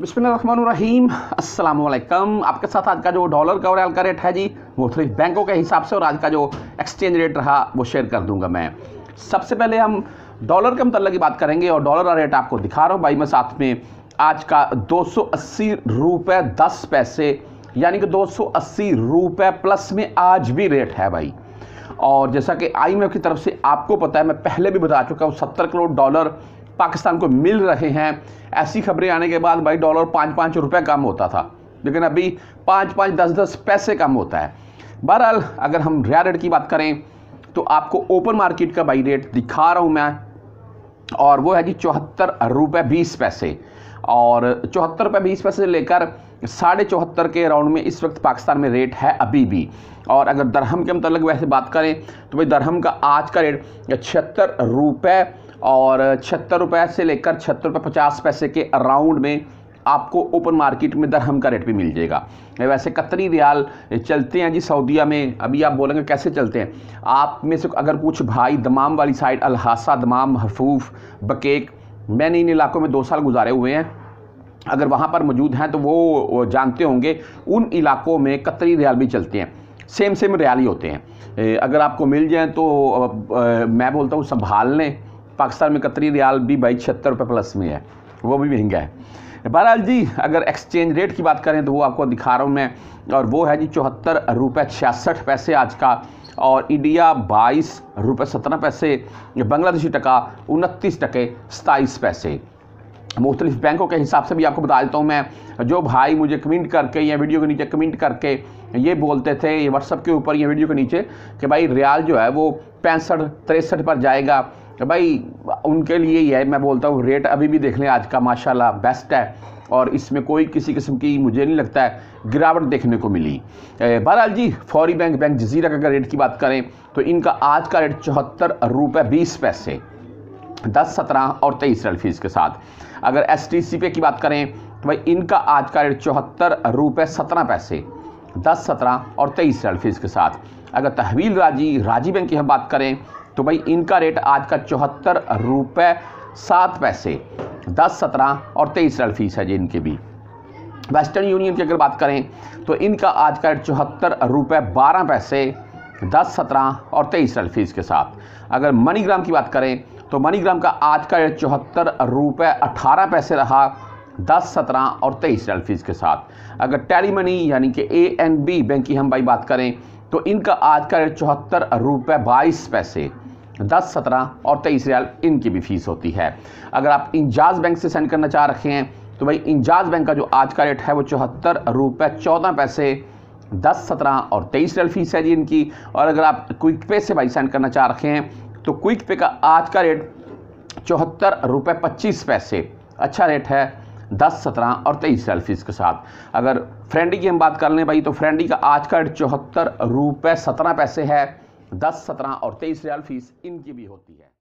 बिस्मिल्लाम अस्सलाम आपके साथ आज का जो डॉलर का ओवरऑल का रेट है जी वो थोड़ी बैंकों के हिसाब से और आज का जो एक्सचेंज रेट रहा वो शेयर कर दूंगा मैं सबसे पहले हम डॉलर के मतलब की बात करेंगे और डॉलर का रेट आपको दिखा रहा हूँ भाई मैं साथ में आज का दो सौ अस्सी रुपये दस पैसे यानी कि दो सौ अस्सी रुपये प्लस में आज भी रेट है भाई और जैसा कि आई की तरफ से आपको पता है मैं पहले भी बता चुका हूँ सत्तर करोड़ डॉलर पाकिस्तान को मिल रहे हैं ऐसी खबरें आने के बाद भाई डॉलर पाँच पाँच रुपये कम होता था लेकिन अभी पाँच पाँच दस दस पैसे कम होता है बहरहाल अगर हम रिया रेट की बात करें तो आपको ओपन मार्केट का बाई रेट दिखा रहा हूँ मैं और वो है जी चौहत्तर रुपये बीस पैसे और चौहत्तर रुपये बीस पैसे से लेकर साढ़े चौहत्तर के राउंड में इस वक्त पाकिस्तान में रेट है अभी भी और अगर दरहम के मतलब वैसे बात करें तो भाई दरहम का आज का रेट छिहत्तर रुपये और छहत्तर रुपये से लेकर छहत्तर रुपये पचास पैसे के अराउंड में आपको ओपन मार्केट में दरहम का रेट भी मिल जाएगा वैसे कतरी रियाल चलते हैं जी सऊदीया में अभी आप बोलेंगे कैसे चलते हैं आप में से अगर कुछ भाई दमाम वाली साइड अलहासा दमाम हफूफ बकेक मैंने इन इलाकों में दो साल गुजारे हुए हैं अगर वहाँ पर मौजूद हैं तो वो जानते होंगे उन इलाकों में कतरी रियाल भी चलते हैं सेम सेम रियाल ही होते हैं अगर आपको मिल जाए तो मैं बोलता हूँ संभाल लें पाकिस्तान में कतरी रियाल भी भाई छिहत्तर रुपये प्लस में है वो भी महंगा है बहरहाल जी अगर एक्सचेंज रेट की बात करें तो वो आपको दिखा रहा हूँ मैं और वो है जी चौहत्तर रुपये छियासठ पैसे आज का और इंडिया बाईस रुपये सत्रह पैसे बांग्लादेशी टका उनतीस टके सताईस पैसे मुख्तलिफ बैंकों के हिसाब से भी आपको बता देता हूँ मैं जो भाई मुझे कमेंट करके या वीडियो के नीचे कमेंट करके ये बोलते थे ये व्हाट्सअप के ऊपर या वीडियो के नीचे कि भाई रियाल जो है वो पैंसठ तिरसठ पर जाएगा भाई उनके लिए ही है मैं बोलता हूँ रेट अभी भी देख लें आज का माशाल्लाह बेस्ट है और इसमें कोई किसी किस्म की मुझे नहीं लगता है गिरावट देखने को मिली बहरहाल जी फौरी बैंक बैंक जजीरा का अगर रेट की बात करें तो इनका आज का रेट चौहत्तर रुपये बीस पैसे दस सत्रह और तेईस रेल फीस के साथ अगर एस टी सी पे की बात करें तो भाई इनका आज का रेट चौहत्तर रुपये सत्रह पैसे दस सत्रह और तेईस रेल फीस के साथ अगर तहवील राजी राजी बैंक की हम बात करें तो भाई इनका रेट आज का चौहत्तर रुपये सात पैसे दस सत्रह और तेईस रेल फीस है जी इनके भी वेस्टर्न यूनियन की अगर बात करें तो इनका आज का रेट चौहत्तर रुपये बारह पैसे दस सत्रह और तेईस रेल फीस के साथ अगर मनीग्राम की बात करें तो मनीग्राम का आज का रेट चौहत्तर रुपये अठारह पैसे रहा दस सत्रह और तेईस रेल फीस के साथ अगर टैली मनी यानी कि ए एंड बी बैंक की हम भाई बात करें तो इनका आज का रेट चौहत्तर रुपये बाईस पैसे दस सत्रह और तेईस रियाल इनकी भी फीस होती है अगर आप इंजाज बैंक से सेंड करना चाह रखे हैं तो भाई इंजाज बैंक का जो आज का रेट है वो चौहत्तर रुपये चौदह पैसे दस सत्रह और तेईस रियाल फीस है जी इनकी और अगर आप क्विक पे से भाई सेंड करना चाह रखे हैं तो क्विक पे का आज का रेट चौहत्तर रुपये पच्चीस पैसे अच्छा रेट है दस सत्रह और तेईस रियल फीस के साथ अगर फ्रेंडी की हम बात कर लें भाई तो फ्रेंडी का आज का रेट चौहत्तर रुपये सत्रह पैसे है दस सत्रह और तेईस रियाल फीस इनकी भी होती है